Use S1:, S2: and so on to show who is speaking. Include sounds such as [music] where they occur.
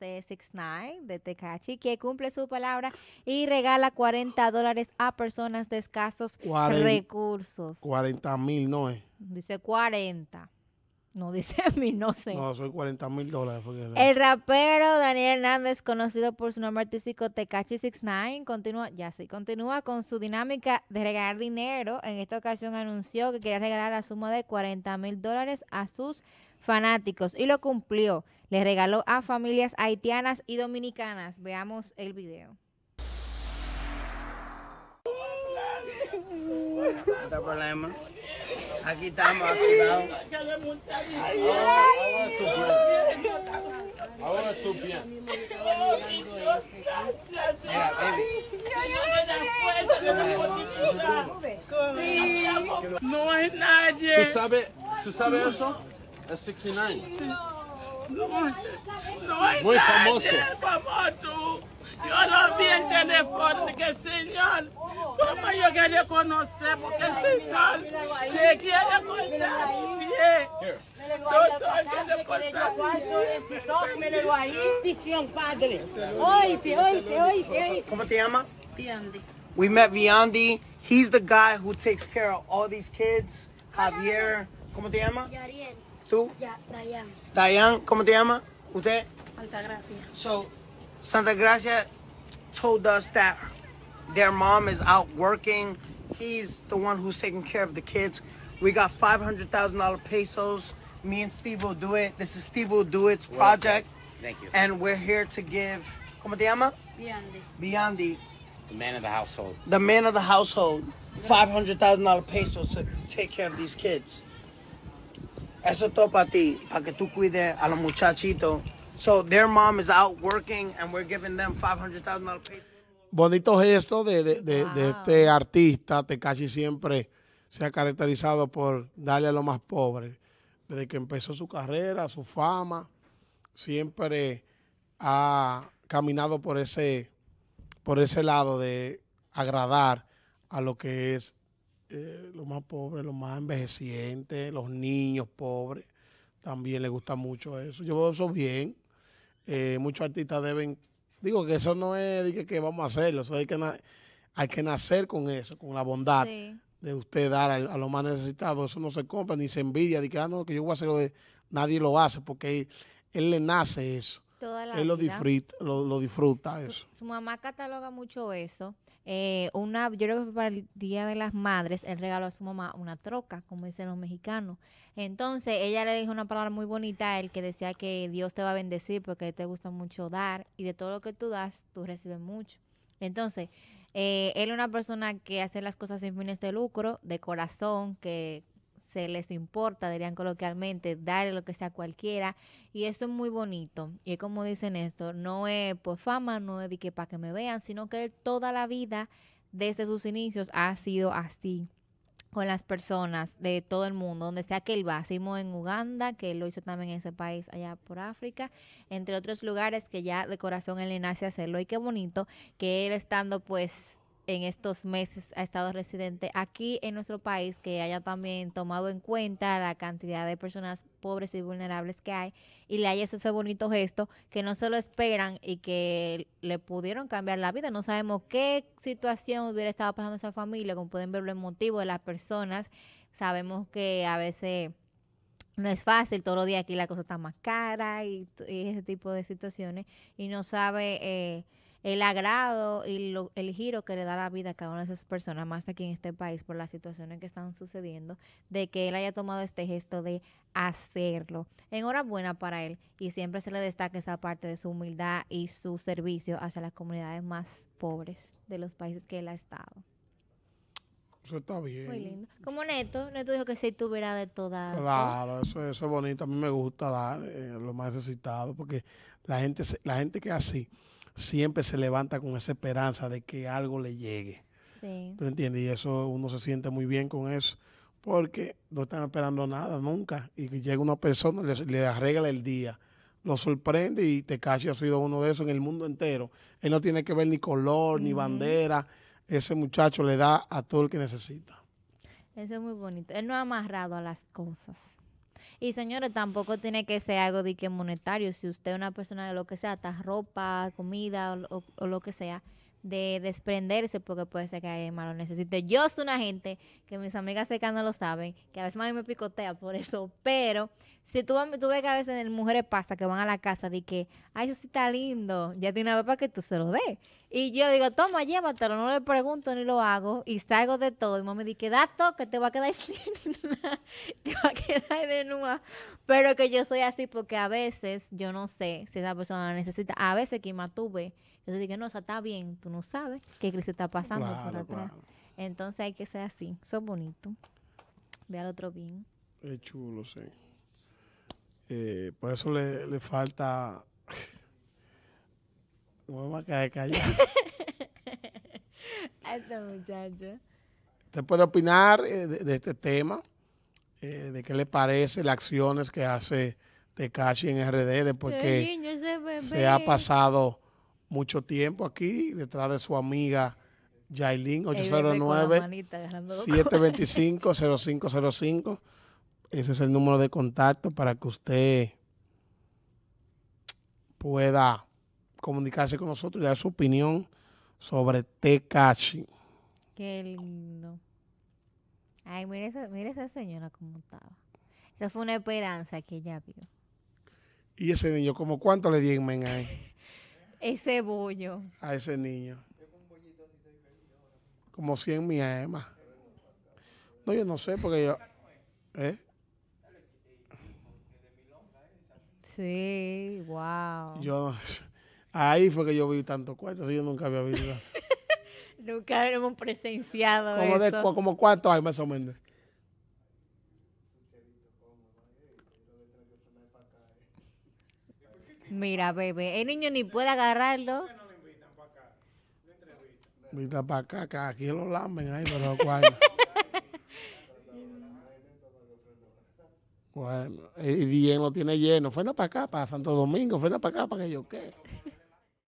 S1: de Six Nine de Tecachi, que cumple su palabra y regala 40 dólares a personas de escasos recursos.
S2: 40 mil, ¿no es?
S1: Dice 40. No dice [laughs] mil, no sé. No,
S2: soy 40 mil dólares. El
S1: rapero Daniel Hernández, conocido por su nombre artístico Tecachi 69, continúa, ya se continúa con su dinámica de regalar dinero. En esta ocasión anunció que quería regalar la suma de 40 mil dólares a sus fanáticos y lo cumplió. Le regaló a familias haitianas y dominicanas. Veamos el video. No problema. Aquí estamos, Ahora tú
S2: No hay nadie. ¿Tú sabes, ¿tú sabes eso? That's 69. No,
S1: no Muy famoso.
S2: Papá, tú. Yo no vi el teléfono, que señal. ¿Cómo yo quería conocer? Porque señal, le quiere cortar un
S1: pie. ¿Cómo te llama? Viandi. We met Viandi. He's the guy who takes care of all these kids. Javier. ¿Cómo te llama? Yariel. ¿Tú?
S2: Ya, Dayan.
S1: Dayan, ¿cómo te llamas? ¿Usted? Altagracia. So, Santa Gracia told us that their mom is out working. He's the one who's taking care of the kids. We got $500,000 pesos. Me and Steve will do it. This is Steve will do it's project. Thank you. And we're here to give. ¿Cómo te llama? Biandi. Biandi. The man of the household. The man of the household. $500,000 pesos to take care of these kids. Eso es todo para ti, para que tú cuides a los muchachitos. So their mom is out working and we're $500,000
S2: Bonito gesto de, de, este artista, te casi siempre se ha caracterizado por darle a lo más pobre Desde que empezó su carrera, su fama, siempre ha caminado por ese, por ese lado de agradar a lo que es eh, los más pobres, los más envejecientes, los niños pobres, también les gusta mucho eso. Yo veo eso bien. Eh, muchos artistas deben, digo que eso no es de que, vamos a hacerlo, eso hay que, hay que nacer con eso, con la bondad de usted dar a, los más necesitados. Eso no se compra ni se envidia, de que, ah, no, que yo voy a hacerlo de, nadie lo hace, porque él le nace eso.
S1: Él Lo, disfruta,
S2: lo, disfruta eso.
S1: Su, mamá cataloga mucho eso. Eh, una, yo creo que para el Día de las Madres, él regaló a su mamá una troca, como dicen los mexicanos. Entonces, ella le dijo una palabra muy bonita a él que decía que Dios te va a bendecir porque te gusta mucho dar y de todo lo que tú das, tú recibes mucho. Entonces, eh, él es una persona que hace las cosas sin fines de lucro, de corazón, que se les importa, dirían coloquialmente, darle lo que sea cualquiera. Y esto es muy bonito. Y como dicen esto, no es por fama, no es que para que me vean, sino que toda la vida, desde sus inicios, ha sido así con las personas de todo el mundo, donde sea que él va, hicimos en Uganda, que él lo hizo también en ese país allá por África, entre otros lugares que ya de corazón él le nace hacerlo y qué bonito que él estando pues en estos meses ha estado residente aquí en nuestro país, que haya también tomado en cuenta la cantidad de personas pobres y vulnerables que hay y le haya hecho ese bonito gesto que no se lo esperan y que le pudieron cambiar la vida. No sabemos qué situación hubiera estado pasando esa familia, como pueden ver los motivos de las personas. Sabemos que a veces no es fácil, todos los días aquí la cosa está más cara y, y ese tipo de situaciones y no sabe... Eh, el agrado y el giro que le da la vida a cada una de esas personas, más aquí en este país, por las situaciones que están sucediendo, de que él haya tomado este gesto de hacerlo. Enhorabuena para él y siempre se le destaca esa parte de su humildad y su servicio hacia las comunidades más pobres de los países que él ha estado.
S2: Eso está bien. Muy lindo.
S1: Como Neto, Neto dijo que si tuviera de toda. Claro,
S2: eso, es bonito. A mí me gusta dar eh, lo más necesitado porque la gente, la gente que así siempre se levanta con esa esperanza de que algo le llegue. Sí. ¿Tú entiendes? Y eso uno se siente muy bien con eso, porque no están esperando nada nunca. Y que llega una persona, le, arregla el día, lo sorprende y te casi ha sido uno de esos en el mundo entero. Él no tiene que ver ni color, ni bandera. Ese muchacho le da a todo el que necesita.
S1: Eso es muy bonito. Él no ha amarrado a las cosas. Y señores, tampoco tiene que ser algo de que monetario. Si usted es una persona de lo que sea, hasta ropa, comida o lo que sea, de desprenderse porque puede ser que alguien más lo necesite. Yo soy una gente que mis amigas cercanas lo saben, que a veces mí me picotea por eso, pero si tú, ves que a veces en mujeres pasa que van a la casa de que, ay, eso sí está lindo, ya tiene una vez para que tú se lo dé. Y yo digo, toma, llévatelo, no le pregunto ni lo hago y salgo de todo. Y me dice, da que te va a quedar [laughs] sin te va a quedar de nueva. Pero que yo soy así porque a veces yo no sé si esa persona necesita. A veces que me tuve entonces dije, no, está bien, tú no sabes qué se está pasando por atrás. Entonces hay que ser así, son bonito. Ve al otro bien. Es
S2: chulo, sí. Eh, por eso le, falta... [laughs] Vamos a caer callado.
S1: [laughs] este muchacho.
S2: Usted puede opinar eh, de, este tema, eh, de qué le parece las acciones que hace Tekashi en RD después que se ha pasado mucho tiempo aquí, detrás de su amiga Yailin, 809-725-0505. [laughs] Ese es el número de contacto para que usted pueda comunicarse con nosotros y dar su opinión sobre Tekashi.
S1: Qué lindo. Ay, mire esa, señora Como estaba. Esa fue una esperanza que ella vio.
S2: Y ese niño, ¿como cuánto le di en men ahí? [laughs]
S1: Ese bollo.
S2: A ese niño. Como 100 mi alma. No, yo no sé, porque yo... ¿eh?
S1: Sí, wow. Yo
S2: Ahí fue que yo vi tantos cuartos, yo nunca había visto. [laughs]
S1: nunca hemos presenciado como eso. como
S2: cuántos hay más o menos.
S1: Mira, bebé, el niño ni puede agarrarlo.
S2: Mira para acá, acá, aquí lo lamen ahí, pero cuál. [laughs] bueno, y bien lo tiene lleno. Fue no para acá, para Santo Domingo, no para acá, para que yo qué.